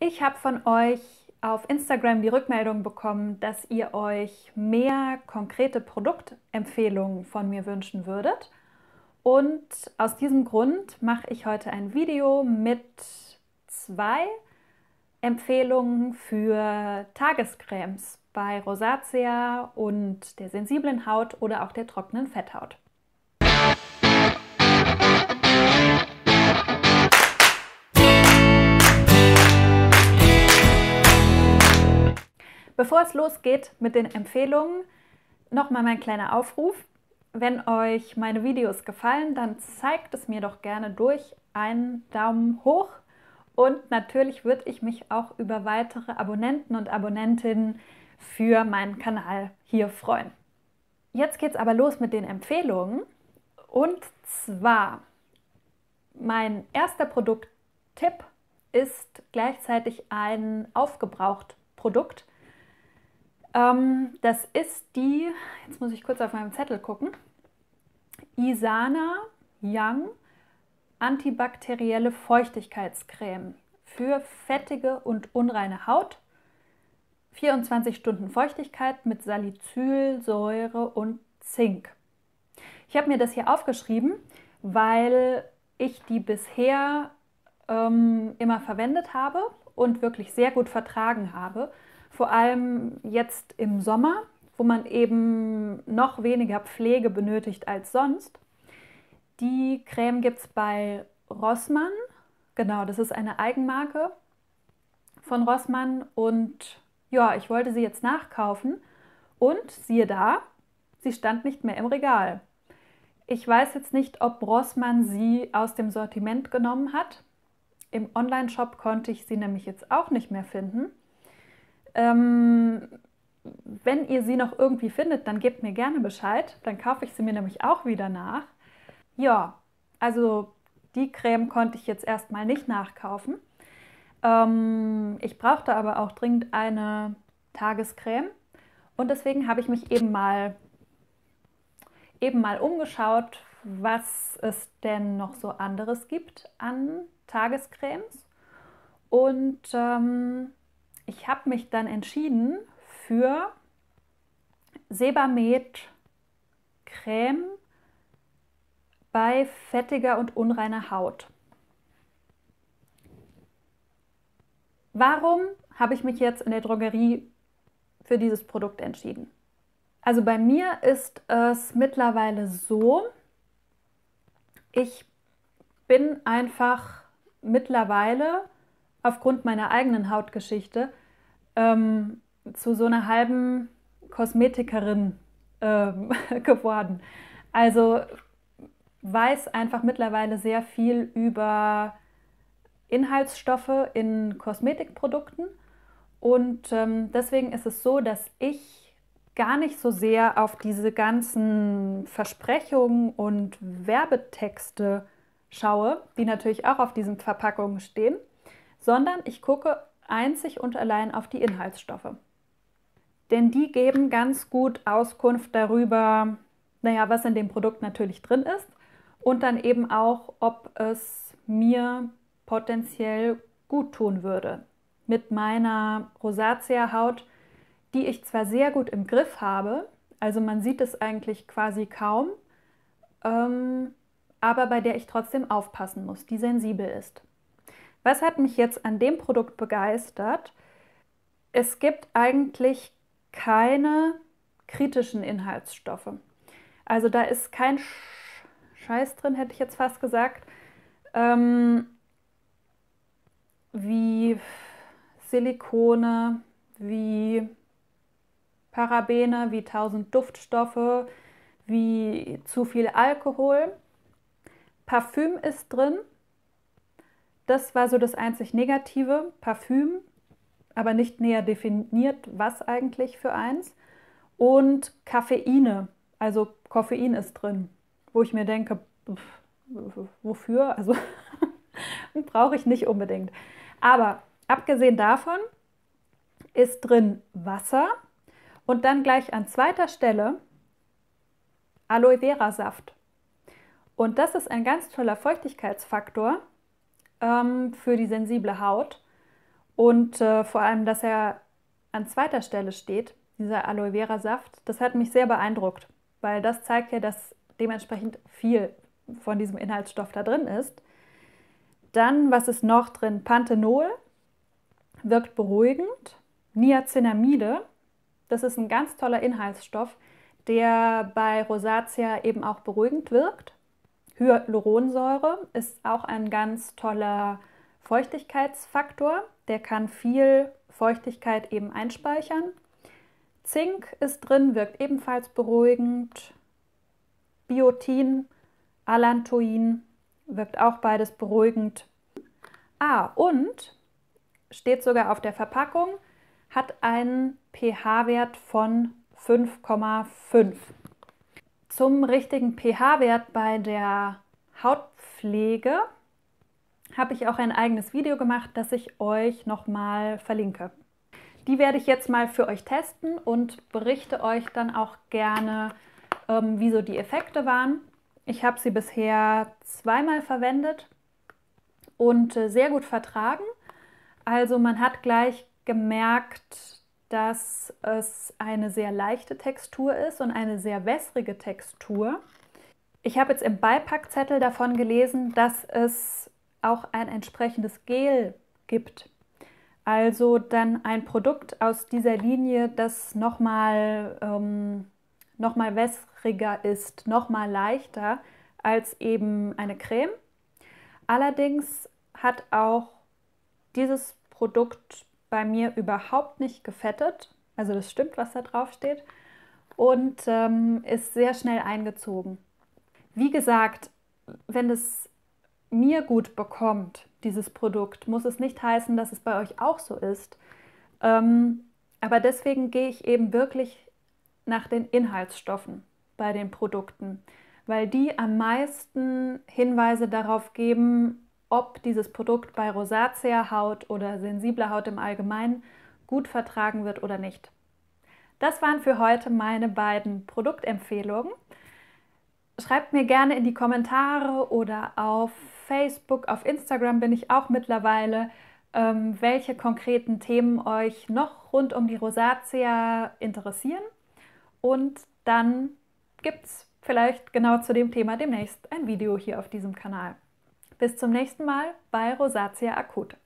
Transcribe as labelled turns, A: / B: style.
A: Ich habe von euch auf Instagram die Rückmeldung bekommen, dass ihr euch mehr konkrete Produktempfehlungen von mir wünschen würdet. Und aus diesem Grund mache ich heute ein Video mit zwei Empfehlungen für Tagescremes bei Rosacea und der sensiblen Haut oder auch der trockenen Fetthaut. Bevor es losgeht mit den Empfehlungen, nochmal mein kleiner Aufruf. Wenn euch meine Videos gefallen, dann zeigt es mir doch gerne durch einen Daumen hoch. Und natürlich würde ich mich auch über weitere Abonnenten und Abonnentinnen für meinen Kanal hier freuen. Jetzt geht's aber los mit den Empfehlungen. Und zwar, mein erster Produkttipp ist gleichzeitig ein Aufgebraucht-Produkt. Ähm, das ist die, jetzt muss ich kurz auf meinem Zettel gucken, Isana Young antibakterielle Feuchtigkeitscreme für fettige und unreine Haut. 24 Stunden Feuchtigkeit mit Salicylsäure und Zink. Ich habe mir das hier aufgeschrieben, weil ich die bisher ähm, immer verwendet habe und wirklich sehr gut vertragen habe vor allem jetzt im Sommer, wo man eben noch weniger Pflege benötigt als sonst. Die Creme gibt es bei Rossmann. Genau, das ist eine Eigenmarke von Rossmann. Und ja, ich wollte sie jetzt nachkaufen. Und siehe da, sie stand nicht mehr im Regal. Ich weiß jetzt nicht, ob Rossmann sie aus dem Sortiment genommen hat. Im Online-Shop konnte ich sie nämlich jetzt auch nicht mehr finden. Ähm, wenn ihr sie noch irgendwie findet, dann gebt mir gerne Bescheid. Dann kaufe ich sie mir nämlich auch wieder nach. Ja, also die Creme konnte ich jetzt erstmal nicht nachkaufen. Ähm, ich brauchte aber auch dringend eine Tagescreme und deswegen habe ich mich eben mal eben mal umgeschaut, was es denn noch so anderes gibt an Tagescremes. Und ähm, ich habe mich dann entschieden für Sebamed Creme bei fettiger und unreiner Haut. Warum habe ich mich jetzt in der Drogerie für dieses Produkt entschieden? Also bei mir ist es mittlerweile so, ich bin einfach mittlerweile aufgrund meiner eigenen Hautgeschichte ähm, zu so einer halben Kosmetikerin ähm, geworden. Also weiß einfach mittlerweile sehr viel über Inhaltsstoffe in Kosmetikprodukten. Und ähm, deswegen ist es so, dass ich gar nicht so sehr auf diese ganzen Versprechungen und Werbetexte schaue, die natürlich auch auf diesen Verpackungen stehen, sondern ich gucke einzig und allein auf die Inhaltsstoffe. Denn die geben ganz gut Auskunft darüber, naja, was in dem Produkt natürlich drin ist und dann eben auch, ob es mir potenziell gut tun würde. Mit meiner rosatia haut die ich zwar sehr gut im Griff habe, also man sieht es eigentlich quasi kaum, ähm, aber bei der ich trotzdem aufpassen muss, die sensibel ist. Was hat mich jetzt an dem Produkt begeistert? Es gibt eigentlich keine kritischen Inhaltsstoffe. Also da ist kein Scheiß drin, hätte ich jetzt fast gesagt. Ähm, wie Silikone, wie Parabene, wie tausend Duftstoffe, wie zu viel Alkohol. Parfüm ist drin, das war so das einzig Negative, Parfüm, aber nicht näher definiert, was eigentlich für eins. Und Kaffeine, also Koffein ist drin, wo ich mir denke, wofür? Also brauche ich nicht unbedingt. Aber abgesehen davon ist drin Wasser und dann gleich an zweiter Stelle Aloe Vera Saft. Und das ist ein ganz toller Feuchtigkeitsfaktor, ähm, für die sensible Haut. Und äh, vor allem, dass er an zweiter Stelle steht, dieser Aloe Vera Saft, das hat mich sehr beeindruckt, weil das zeigt ja, dass dementsprechend viel von diesem Inhaltsstoff da drin ist. Dann, was ist noch drin? Panthenol wirkt beruhigend. Niacinamide, das ist ein ganz toller Inhaltsstoff, der bei Rosatia eben auch beruhigend wirkt. Hyaluronsäure ist auch ein ganz toller Feuchtigkeitsfaktor. Der kann viel Feuchtigkeit eben einspeichern. Zink ist drin, wirkt ebenfalls beruhigend. Biotin, Allantoin wirkt auch beides beruhigend. Ah, und steht sogar auf der Verpackung, hat einen pH-Wert von 5,5. Zum richtigen pH-Wert bei der Hautpflege habe ich auch ein eigenes Video gemacht, das ich euch nochmal verlinke. Die werde ich jetzt mal für euch testen und berichte euch dann auch gerne, ähm, wieso die Effekte waren. Ich habe sie bisher zweimal verwendet und äh, sehr gut vertragen. Also man hat gleich gemerkt, dass es eine sehr leichte Textur ist und eine sehr wässrige Textur. Ich habe jetzt im Beipackzettel davon gelesen, dass es auch ein entsprechendes Gel gibt. Also dann ein Produkt aus dieser Linie, das nochmal ähm, noch wässriger ist, nochmal leichter als eben eine Creme. Allerdings hat auch dieses Produkt bei mir überhaupt nicht gefettet. Also das stimmt, was da drauf steht. Und ähm, ist sehr schnell eingezogen. Wie gesagt, wenn es mir gut bekommt, dieses Produkt, muss es nicht heißen, dass es bei euch auch so ist. Ähm, aber deswegen gehe ich eben wirklich nach den Inhaltsstoffen bei den Produkten, weil die am meisten Hinweise darauf geben, ob dieses Produkt bei rosaceer Haut oder sensibler Haut im Allgemeinen gut vertragen wird oder nicht. Das waren für heute meine beiden Produktempfehlungen. Schreibt mir gerne in die Kommentare oder auf Facebook, auf Instagram bin ich auch mittlerweile, ähm, welche konkreten Themen euch noch rund um die Rosacea interessieren. Und dann gibt es vielleicht genau zu dem Thema demnächst ein Video hier auf diesem Kanal. Bis zum nächsten Mal bei Rosatia Akut.